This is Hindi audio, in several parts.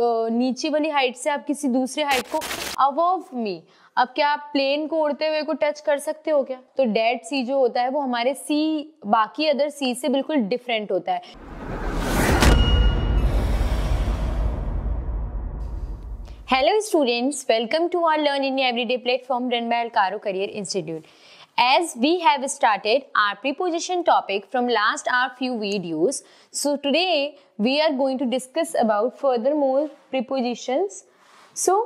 नीचे वाली हाइट से आप किसी दूसरे हाइट को अवॉव मी अब क्या आप प्लेन को उड़ते हुए को टच कर सकते हो क्या तो डेड सी जो होता है वो हमारे सी बाकी अदर सी से बिल्कुल डिफरेंट होता है hello students welcome to our learn in everyday platform run by कारो career institute As we have started our preposition topic from last our few videos, so today we are going to discuss about further more prepositions. So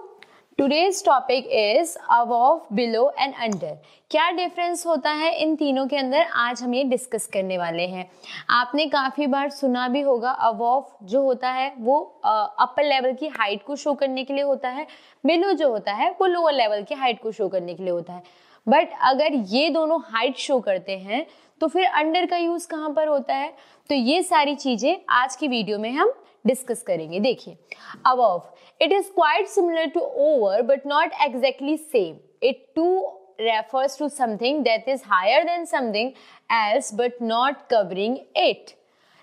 today's topic is above below and under क्या डिफरेंस होता है इन तीनों के अंदर आज हम ये डिस्कस करने वाले हैं आपने काफ़ी बार सुना भी होगा अबव जो होता है वो अपर लेवल की हाइट को शो करने के लिए होता है बिलो जो होता है वो लोअर लेवल की हाइट को शो करने के लिए होता है बट अगर ये दोनों हाइट शो करते हैं तो फिर अंडर का यूज़ कहाँ पर होता है तो ये सारी चीज़ें आज की वीडियो में हम डिस्कस करेंगे देखिए above it is quite similar to over but not exactly same it to refers to something that is higher than something else but not covering it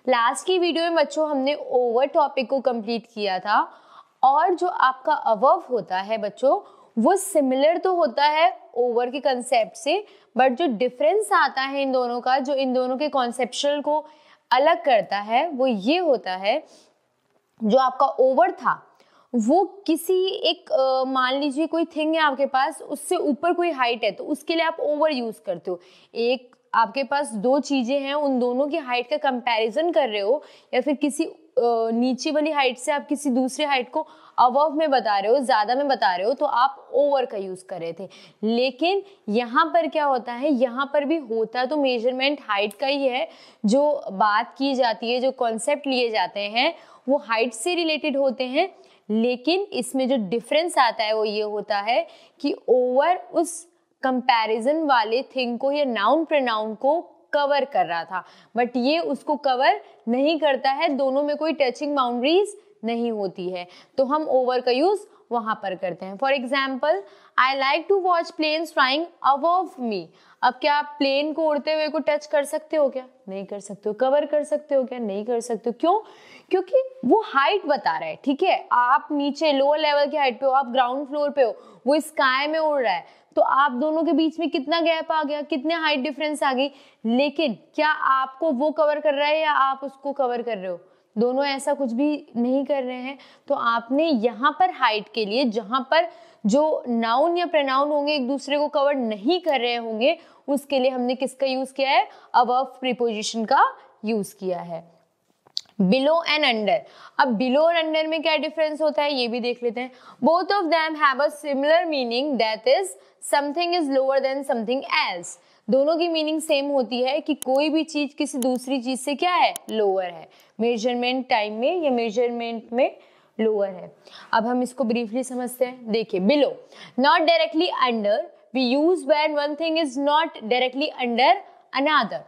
last की वीडियो में बच्चों हमने ओवर टॉपिक को कंप्लीट किया था और जो आपका अवव होता है बच्चों वो सिमिलर तो होता है ओवर के कंसेप्ट से बट जो डिफरेंस आता है इन दोनों का जो इन दोनों के कॉन्सेप्शल को अलग करता है वो ये होता है जो आपका ओवर था वो किसी एक मान लीजिए कोई थिंग है आपके पास उससे ऊपर कोई हाइट है तो उसके लिए आप ओवर यूज़ करते हो एक आपके पास दो चीज़ें हैं उन दोनों की हाइट का कंपैरिजन कर रहे हो या फिर किसी नीचे वाली हाइट से आप किसी दूसरे हाइट को अबव में बता रहे हो ज़्यादा में बता रहे हो तो आप ओवर का यूज़ कर रहे थे लेकिन यहाँ पर क्या होता है यहाँ पर भी होता तो मेजरमेंट हाइट का ही है जो बात की जाती है जो कॉन्सेप्ट लिए जाते हैं वो हाइट से रिलेटेड होते हैं लेकिन इसमें जो डिफरेंस आता है वो ये होता है कि ओवर उस कंपैरिजन वाले थिंग को या नाउन प्रनाउन को कवर कर रहा था बट ये उसको कवर नहीं करता है दोनों में कोई टचिंग बाउंड्रीज नहीं होती है तो हम ओवर का यूज़ वहां पर करते हैं for example I like to watch plane flying above me अब क्या आप प्लेन को उड़ते हुए को टच कर सकते हो क्या नहीं कर सकते हो कवर कर सकते हो क्या नहीं कर सकते हो क्यों क्योंकि वो हाइट बता रहा है ठीक है आप नीचे लोअर लेवल की हाइट पे हो आप ग्राउंड फ्लोर पे हो वो स्काई में उड़ रहा है तो आप दोनों के बीच में कितना गैप आ गया कितने हाइट डिफरेंस आ गई लेकिन क्या आपको वो कवर कर रहा है या आप उसको कवर कर रहे हो दोनों ऐसा कुछ भी नहीं कर रहे हैं तो आपने यहाँ पर हाइट के लिए जहाँ पर जो नाउन या प्रनाउन होंगे एक दूसरे को कवर नहीं कर रहे होंगे उसके लिए हमने किसका यूज़ किया है अब प्रीपोजिशन का यूज़ किया है बिलो एंड अंडर अब बिलो और अंडर में क्या डिफरेंस होता है ये भी देख लेते हैं both of them have a similar meaning that is something is lower than something else दोनों की मीनिंग सेम होती है कि कोई भी चीज़ किसी दूसरी चीज़ से क्या है लोअर है मेजरमेंट टाइम में या मेजरमेंट में लोअर है अब हम इसको ब्रीफली समझते हैं देखिए below not directly under we use when one thing is not directly under another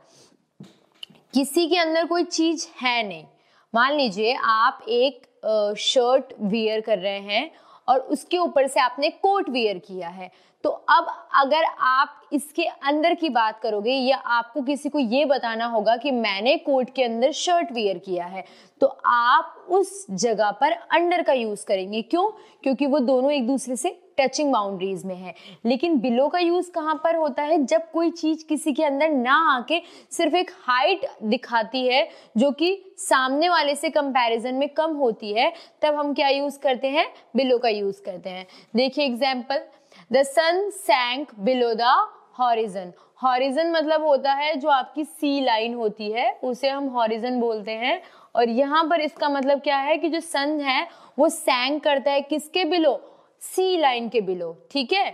किसी के अंदर कोई चीज है नहीं मान लीजिए आप एक शर्ट वियर कर रहे हैं और उसके ऊपर से आपने कोट वियर किया है तो अब अगर आप इसके अंदर की बात करोगे या आपको किसी को ये बताना होगा कि मैंने कोट के अंदर शर्ट वेयर किया है तो आप उस जगह पर अंडर का यूज़ करेंगे क्यों क्योंकि वो दोनों एक दूसरे से टचिंग बाउंड्रीज में है लेकिन बिलो का यूज कहाँ पर होता है जब कोई चीज किसी के अंदर ना आके सिर्फ एक हाइट दिखाती है जो कि सामने वाले से कंपैरिजन में कम होती है तब हम क्या यूज करते हैं बिलो का यूज करते हैं देखिए example the sun sank below the horizon horizon मतलब होता है जो आपकी सी लाइन होती है उसे हम हॉरिजन बोलते हैं और यहाँ पर इसका मतलब क्या है कि जो सन है वो सैंक करता है किसके बिलो सी लाइन के बिलो ठीक है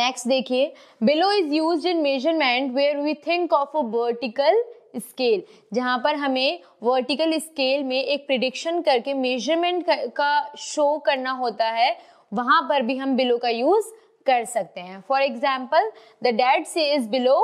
नेक्स्ट देखिए below is use in measurement where we think of a vertical scale जहाँ पर हमें वर्टिकल स्केल में एक प्रिडिक्शन करके मेजरमेंट का शो करना होता है वहां पर भी हम बिलो का यूज़ कर सकते हैं for example the Dead Sea is below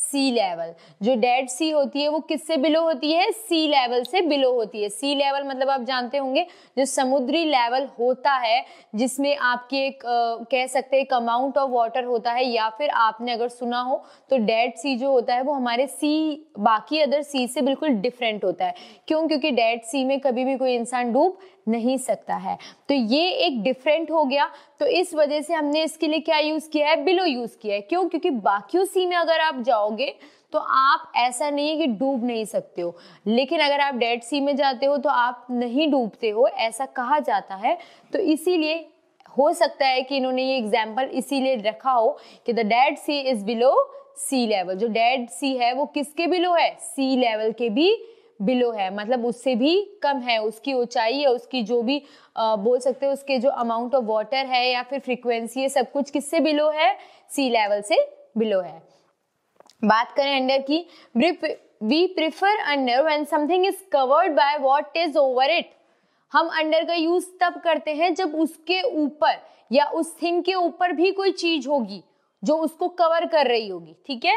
sea level जो डेड सी होती है वो किससे बिलो होती है सी लेवल से बिलो होती है सी लेवल मतलब आप जानते होंगे जो समुद्री लेवल होता है जिसमें आपकी एक आ, कह सकते हैं एक अमाउंट ऑफ वाटर होता है या फिर आपने अगर सुना हो तो डेड सी जो होता है वो हमारे सी बाकी अदर सी से बिल्कुल डिफरेंट होता है क्यों क्योंकि डेड सी में कभी भी कोई इंसान डूब नहीं सकता है तो ये एक डिफरेंट हो गया तो इस वजह से हमने इसके लिए क्या यूज़ किया है बिलो यूज़ किया है क्यों क्योंकि बाकी सी में अगर आप जाओ जाओगे तो आप ऐसा नहीं है कि डूब नहीं सकते हो लेकिन अगर आप डेड सी में जाते हो तो आप नहीं डूबते हो ऐसा कहा जाता है तो इसीलिए हो सकता है कि इन्होंने ये एग्जाम्पल इसीलिए रखा हो कि the Dead Sea is below sea level जो डेड सी है वो किसके बिलो है सी लेवल के भी बिलो है मतलब उससे भी कम है उसकी ऊंचाई या उसकी जो भी आ, बोल सकते हैं उसके जो अमाउंट ऑफ वाटर है या फिर फ्रीक्वेंसी है सब कुछ किससे बिलो है सी लेवल से बिलो है बात करें अंडर की we prefer under when something is covered by what is over it हम अंडर का यूज तब करते हैं जब उसके ऊपर या उस थिंग के ऊपर भी कोई चीज होगी जो उसको कवर कर रही होगी ठीक है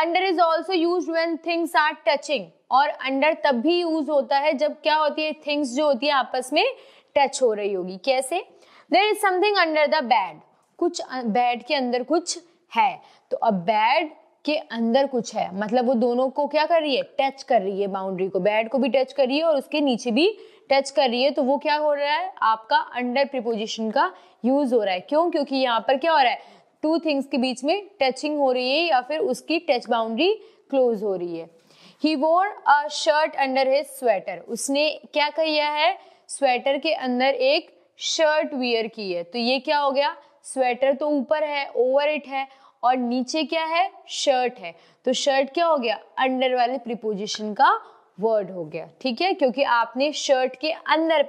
under is also use when things are touching और अंडर तब भी यूज होता है जब क्या होती है थिंग्स जो होती है आपस में टच हो रही होगी कैसे there is something under the bed कुछ बेड के अंदर कुछ है तो अ बैड के अंदर कुछ है मतलब वो दोनों को क्या कर रही है टच कर रही है बाउंड्री को बेड को भी टच कर रही है और उसके नीचे भी टच कर रही है तो वो क्या हो रहा है आपका अंडर प्रिपोजिशन का यूज हो रहा है क्यों क्योंकि यहाँ पर क्या हो रहा है टू थिंग्स के बीच में टचिंग हो रही है या फिर उसकी टच बाउंड्री क्लोज हो रही है ही wore a shirt under his sweater उसने क्या किया है स्वेटर के अंदर एक शर्ट वियर की है तो ये क्या हो गया स्वेटर तो ऊपर है ओवर इट है और नीचे क्या है शर्ट है तो शर्ट क्या हो गया अंडर वाले प्रिपोजिशन का वर्ड हो गया ठीक है क्योंकि आपने शर्ट के अंदर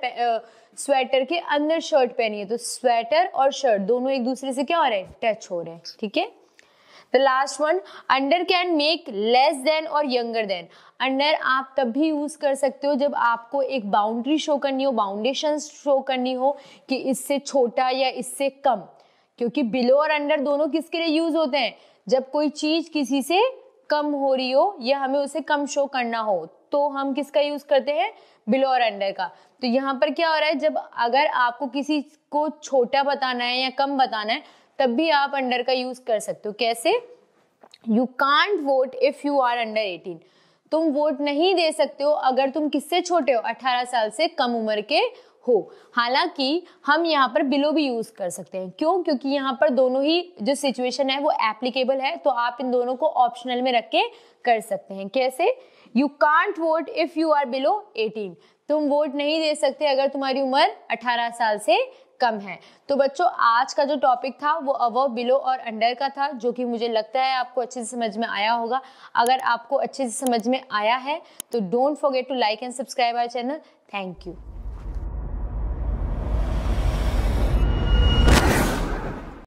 स्वेटर के अंदर शर्ट पहनी है तो स्वेटर और शर्ट दोनों एक दूसरे से क्या हो रहे हैं टच हो रहे हैं ठीक है the last one under can make less than और यंगर देन अंडर आप तब भी यूज़ कर सकते हो जब आपको एक बाउंड्री शो करनी हो बाउंडेशन शो करनी हो कि इससे छोटा या इससे कम क्योंकि बिलो और अंडर दोनों किसके लिए यूज होते हैं जब कोई चीज किसी से कम हो रही हो या हमें उसे कम शो करना हो तो हम किसका यूज करते हैं बिलो और अंडर का तो यहाँ पर क्या हो रहा है जब अगर आपको किसी को छोटा बताना है या कम बताना है तब भी आप अंडर का यूज कर सकते हो कैसे you can't vote if you are under eighteen तुम वोट नहीं दे सकते हो अगर तुम किससे छोटे हो 18 साल से कम उम्र के हो हालांकि हम यहाँ पर बिलो भी यूज़ कर सकते हैं क्यों क्योंकि यहाँ पर दोनों ही जो सिचुएशन है वो एप्लीकेबल है तो आप इन दोनों को ऑप्शनल में रख के कर सकते हैं कैसे you can't vote if you are below 18 तुम वोट नहीं दे सकते अगर तुम्हारी उम्र 18 साल से कम है तो बच्चों आज का जो टॉपिक था वो अव बिलो और अंडर का था जो कि मुझे लगता है आपको अच्छे से समझ में आया होगा अगर आपको अच्छे से समझ में आया है तो don't forget to like and subscribe our channel thank you